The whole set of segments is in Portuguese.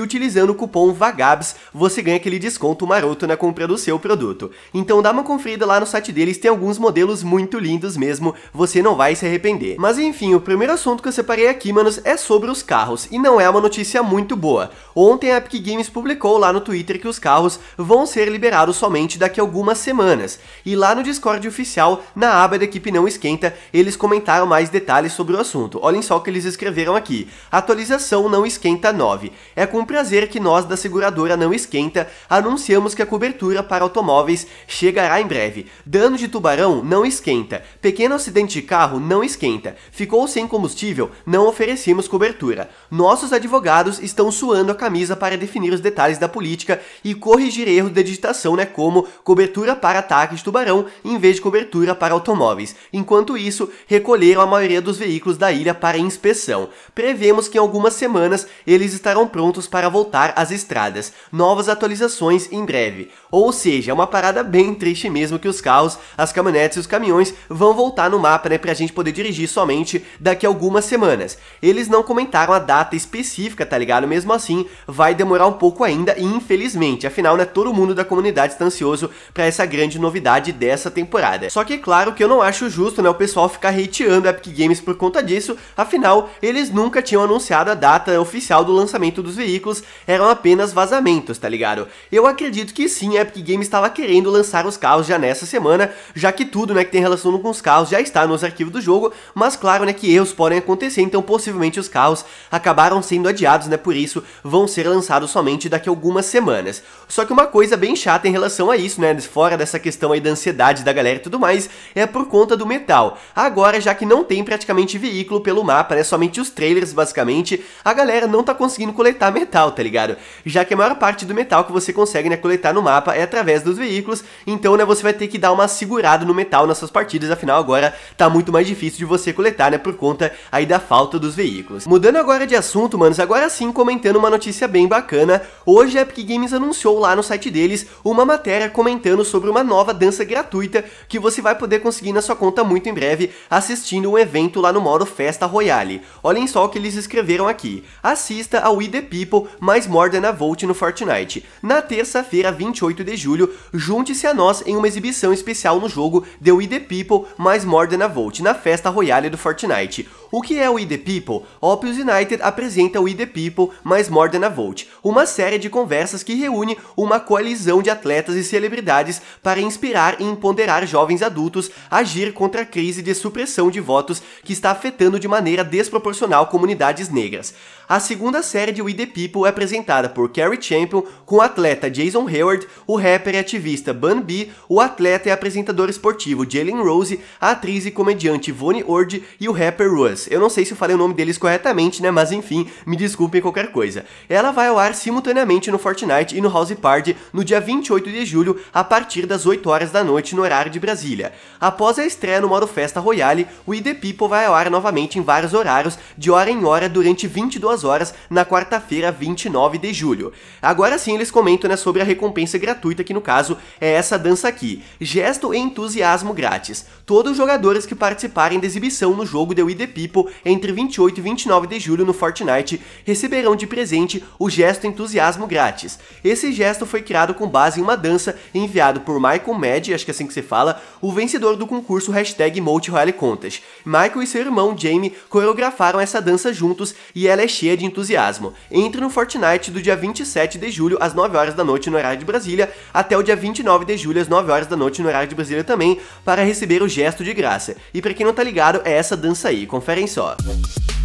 e utilizando o cupom VAGABS você ganha aquele desconto maroto na compra do seu produto. Então dá uma conferida lá no site deles, tem alguns modelos muito lindos mesmo, você não vai se arrepender. Mas enfim, o primeiro assunto que eu separei aqui, manos, é sobre os carros, e não é uma notícia muito boa. Ontem a Epic Games publicou lá no Twitter que os carros vão ser liberados somente daqui a algumas semanas, e lá no Discord oficial, na aba da equipe não esquenta, eles comentaram mais detalhes sobre o assunto. Olhem só o que eles escreveram aqui, atualização não esquenta 9, é com prazer que nós da seguradora não esquenta, anunciamos que a cobertura para automóveis chegará em breve. Dano de tubarão não esquenta, pequeno acidente de carro não esquenta, ficou sem combustível, não oferecemos cobertura. Nossos advogados estão suando a camisa para definir os detalhes da política e corrigir erros de digitação, né, como cobertura para ataque de tubarão em vez de cobertura para automóveis. Enquanto isso, recolheram a maioria dos veículos da ilha para inspeção. Prevemos que em algumas semanas eles estarão prontos para voltar às estradas. Novas atualizações em breve. Ou seja, é uma parada bem triste mesmo que os carros, as caminhonetes e os caminhões vão voltar no mapa, né, pra gente poder dirigir somente daqui a algumas semanas. Eles não comentaram a data específica, tá ligado? Mesmo assim, vai demorar um pouco ainda, infelizmente. Afinal, né, todo mundo da comunidade está ansioso pra essa grande novidade dessa temporada. Só que é claro que eu não acho justo, né, o pessoal ficar hateando a Epic Games por conta disso, afinal, eles nunca tinham anunciado a data oficial do lançamento dos veículos, eram apenas vazamentos, tá ligado? Eu acredito que sim, Epic Games estava querendo lançar os carros já nessa semana, já que tudo né, que tem relação com os carros já está nos arquivos do jogo, mas claro né, que erros podem acontecer, então possivelmente os carros acabaram sendo adiados, né, por isso vão ser lançados somente daqui a algumas semanas. Só que uma coisa bem chata em relação a isso, né, fora dessa questão aí da ansiedade da galera e tudo mais, é por conta do metal. Agora, já que não tem praticamente veículo pelo mapa, né, somente os trailers basicamente, a galera não tá conseguindo coletar metal, tá ligado? Já que a maior parte do metal que você consegue né, coletar no mapa etapa é através dos veículos, então né, você vai ter que dar uma segurada no metal nas suas partidas, afinal agora tá muito mais difícil de você coletar, né, por conta aí da falta dos veículos. Mudando agora de assunto, manos, agora sim comentando uma notícia bem bacana, hoje a Epic Games anunciou lá no site deles uma matéria comentando sobre uma nova dança gratuita que você vai poder conseguir na sua conta muito em breve assistindo um evento lá no modo Festa Royale. Olhem só o que eles escreveram aqui. Assista ao We The People mais More Than a Volt no Fortnite. Na terça-feira, 28 de julho, junte-se a nós em uma exibição especial no jogo The We The People mais More Than A Volt, na festa royale do Fortnite. O que é o We The People? Opus United apresenta o We The People mais More Than A Volt, uma série de conversas que reúne uma coalizão de atletas e celebridades para inspirar e empoderar jovens adultos a agir contra a crise de supressão de votos que está afetando de maneira desproporcional comunidades negras. A segunda série de We The People é apresentada por Kerry Champion com o atleta Jason Hayward, o rapper e ativista Bun B, o atleta e apresentador esportivo Jalen Rose, a atriz e comediante Vonnie Ord e o rapper Russ. Eu não sei se eu falei o nome deles corretamente, né, mas enfim, me desculpem qualquer coisa. Ela vai ao ar simultaneamente no Fortnite e no House Party no dia 28 de julho, a partir das 8 horas da noite no horário de Brasília. Após a estreia no modo Festa Royale, o The People vai ao ar novamente em vários horários, de hora em hora, durante 22 horas, na quarta-feira, 29 de julho. Agora sim eles comentam né, sobre a recompensa gratuita gratuita, que no caso é essa dança aqui. Gesto e entusiasmo grátis. Todos os jogadores que participarem da exibição no jogo The We The People entre 28 e 29 de julho no Fortnite receberão de presente o gesto entusiasmo grátis. Esse gesto foi criado com base em uma dança enviada por Michael Mad, acho que é assim que se fala, o vencedor do concurso hashtag Contest. Michael e seu irmão Jamie coreografaram essa dança juntos e ela é cheia de entusiasmo. Entre no Fortnite do dia 27 de julho às 9 horas da noite no horário de Brasília até o dia 29 de julho, às 9 horas da noite, no horário de Brasília também, para receber o gesto de graça. E para quem não tá ligado, é essa dança aí, conferem só. Música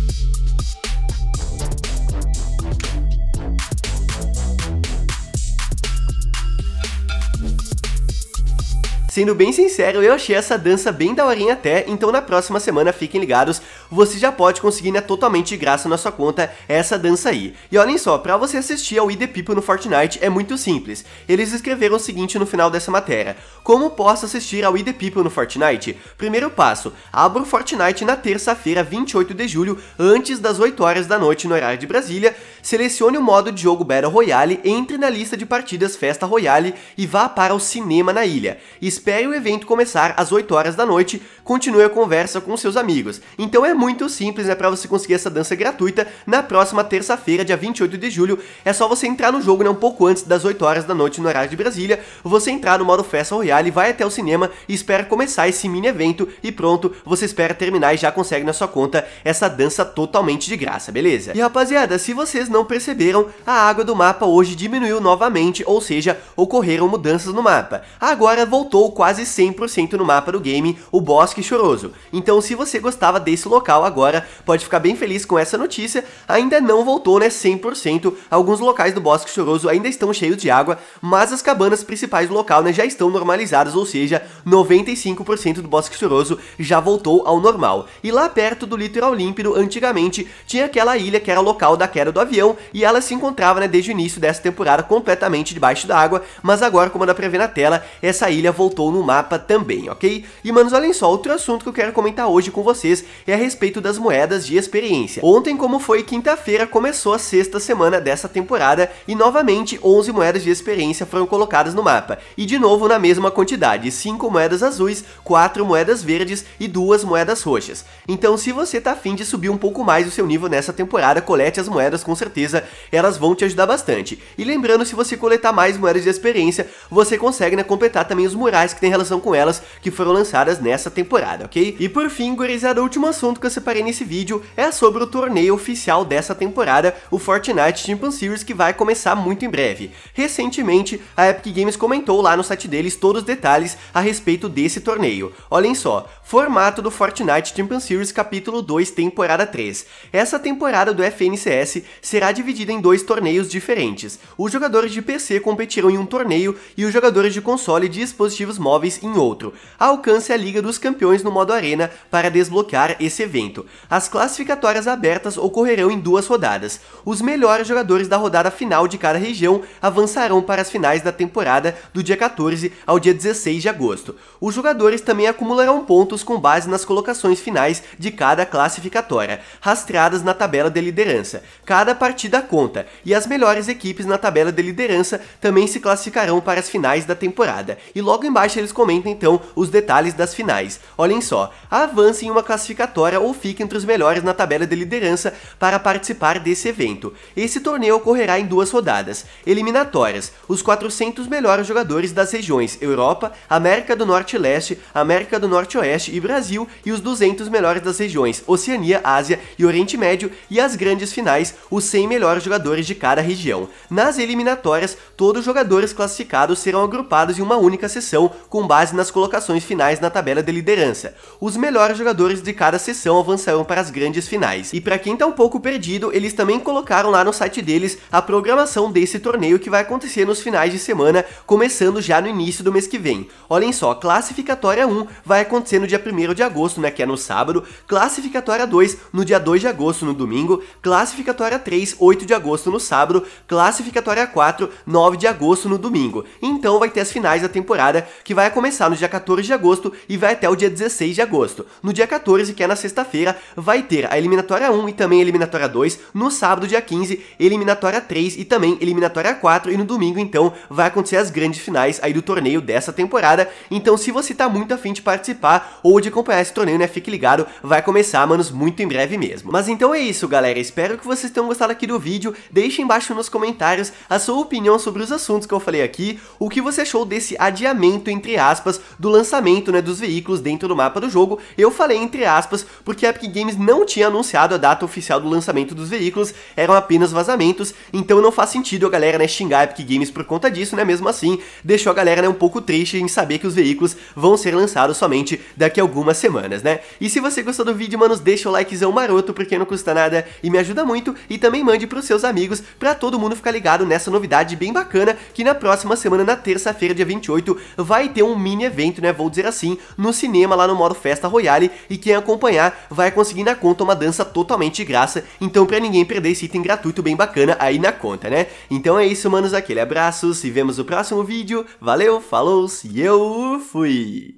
Sendo bem sincero, eu achei essa dança bem daorinha até, então na próxima semana fiquem ligados, você já pode conseguir né, totalmente de graça na sua conta essa dança aí. E olhem só, pra você assistir ao We The People no Fortnite é muito simples, eles escreveram o seguinte no final dessa matéria, como posso assistir ao We The People no Fortnite? Primeiro passo, abra o Fortnite na terça-feira 28 de julho, antes das 8 horas da noite no horário de Brasília, selecione o modo de jogo Battle Royale, entre na lista de partidas Festa Royale e vá para o cinema na ilha espere o evento começar às 8 horas da noite, continue a conversa com seus amigos. Então é muito simples, né, para você conseguir essa dança gratuita na próxima terça-feira, dia 28 de julho. É só você entrar no jogo, né, um pouco antes das 8 horas da noite no horário de Brasília, você entrar no modo Festa Royale, vai até o cinema e espera começar esse mini evento e pronto, você espera terminar e já consegue na sua conta essa dança totalmente de graça, beleza? E rapaziada, se vocês não perceberam, a água do mapa hoje diminuiu novamente, ou seja, ocorreram mudanças no mapa. Agora voltou quase 100% no mapa do game, o Bosque Choroso. Então se você gostava desse local agora, pode ficar bem feliz com essa notícia, ainda não voltou né 100%, alguns locais do Bosque Choroso ainda estão cheios de água, mas as cabanas principais do local né, já estão normalizadas, ou seja, 95% do Bosque Choroso já voltou ao normal. E lá perto do litoral límpido, antigamente, tinha aquela ilha que era local da queda do avião, e ela se encontrava né, desde o início dessa temporada completamente debaixo da água, mas agora, como dá pra ver na tela, essa ilha voltou estou no mapa também, ok? E manos, olhem só, outro assunto que eu quero comentar hoje com vocês é a respeito das moedas de experiência. Ontem, como foi quinta-feira, começou a sexta semana dessa temporada e novamente 11 moedas de experiência foram colocadas no mapa. E de novo na mesma quantidade, 5 moedas azuis, 4 moedas verdes e 2 moedas roxas. Então se você tá afim de subir um pouco mais o seu nível nessa temporada, colete as moedas com certeza, elas vão te ajudar bastante. E lembrando, se você coletar mais moedas de experiência, você consegue né, completar também os murais que tem relação com elas, que foram lançadas nessa temporada, ok? E por fim, gurizada, o último assunto que eu separei nesse vídeo é sobre o torneio oficial dessa temporada, o Fortnite Champion Series, que vai começar muito em breve. Recentemente, a Epic Games comentou lá no site deles todos os detalhes a respeito desse torneio. Olhem só, formato do Fortnite Champion Series capítulo 2, temporada 3. Essa temporada do FNCS será dividida em dois torneios diferentes. Os jogadores de PC competirão em um torneio e os jogadores de console e dispositivos móveis em outro. Alcance a Liga dos Campeões no modo Arena para desbloquear esse evento. As classificatórias abertas ocorrerão em duas rodadas. Os melhores jogadores da rodada final de cada região avançarão para as finais da temporada do dia 14 ao dia 16 de agosto. Os jogadores também acumularão pontos com base nas colocações finais de cada classificatória, rastreadas na tabela de liderança. Cada partida conta, e as melhores equipes na tabela de liderança também se classificarão para as finais da temporada. E logo embaixo abaixo eles comentam então os detalhes das finais. Olhem só, avance em uma classificatória ou fique entre os melhores na tabela de liderança para participar desse evento. Esse torneio ocorrerá em duas rodadas. Eliminatórias, os 400 melhores jogadores das regiões Europa, América do Norte e Leste, América do Norte Oeste e Brasil e os 200 melhores das regiões Oceania, Ásia e Oriente Médio e as grandes finais, os 100 melhores jogadores de cada região. Nas eliminatórias, todos os jogadores classificados serão agrupados em uma única sessão com base nas colocações finais na tabela de liderança. Os melhores jogadores de cada sessão avançaram para as grandes finais. E para quem tá um pouco perdido, eles também colocaram lá no site deles a programação desse torneio que vai acontecer nos finais de semana, começando já no início do mês que vem. Olhem só, classificatória 1 vai acontecer no dia 1 de agosto, né, que é no sábado, classificatória 2 no dia 2 de agosto, no domingo, classificatória 3, 8 de agosto no sábado, classificatória 4, 9 de agosto no domingo. Então vai ter as finais da temporada que vai começar no dia 14 de agosto e vai até o dia 16 de agosto. No dia 14, que é na sexta-feira, vai ter a eliminatória 1 e também a eliminatória 2, no sábado, dia 15, eliminatória 3 e também eliminatória 4, e no domingo, então, vai acontecer as grandes finais aí do torneio dessa temporada. Então, se você tá muito afim de participar ou de acompanhar esse torneio, né, fique ligado, vai começar, manos, muito em breve mesmo. Mas então é isso, galera, espero que vocês tenham gostado aqui do vídeo, deixe embaixo nos comentários a sua opinião sobre os assuntos que eu falei aqui, o que você achou desse adiamento em entre aspas, do lançamento né, dos veículos dentro do mapa do jogo. Eu falei entre aspas porque a Epic Games não tinha anunciado a data oficial do lançamento dos veículos, eram apenas vazamentos, então não faz sentido a galera né, xingar a Epic Games por conta disso, né? Mesmo assim, deixou a galera né, um pouco triste em saber que os veículos vão ser lançados somente daqui a algumas semanas, né? E se você gostou do vídeo, manos, deixa o likezão maroto porque não custa nada e me ajuda muito e também mande os seus amigos para todo mundo ficar ligado nessa novidade bem bacana que na próxima semana, na terça-feira, dia 28, vai vai ter um mini evento, né, vou dizer assim, no cinema lá no modo Festa Royale e quem acompanhar vai conseguir na conta uma dança totalmente de graça, então pra ninguém perder esse item gratuito bem bacana aí na conta, né? Então é isso, manos, aquele abraço, se vemos no próximo vídeo, valeu, falou e eu fui!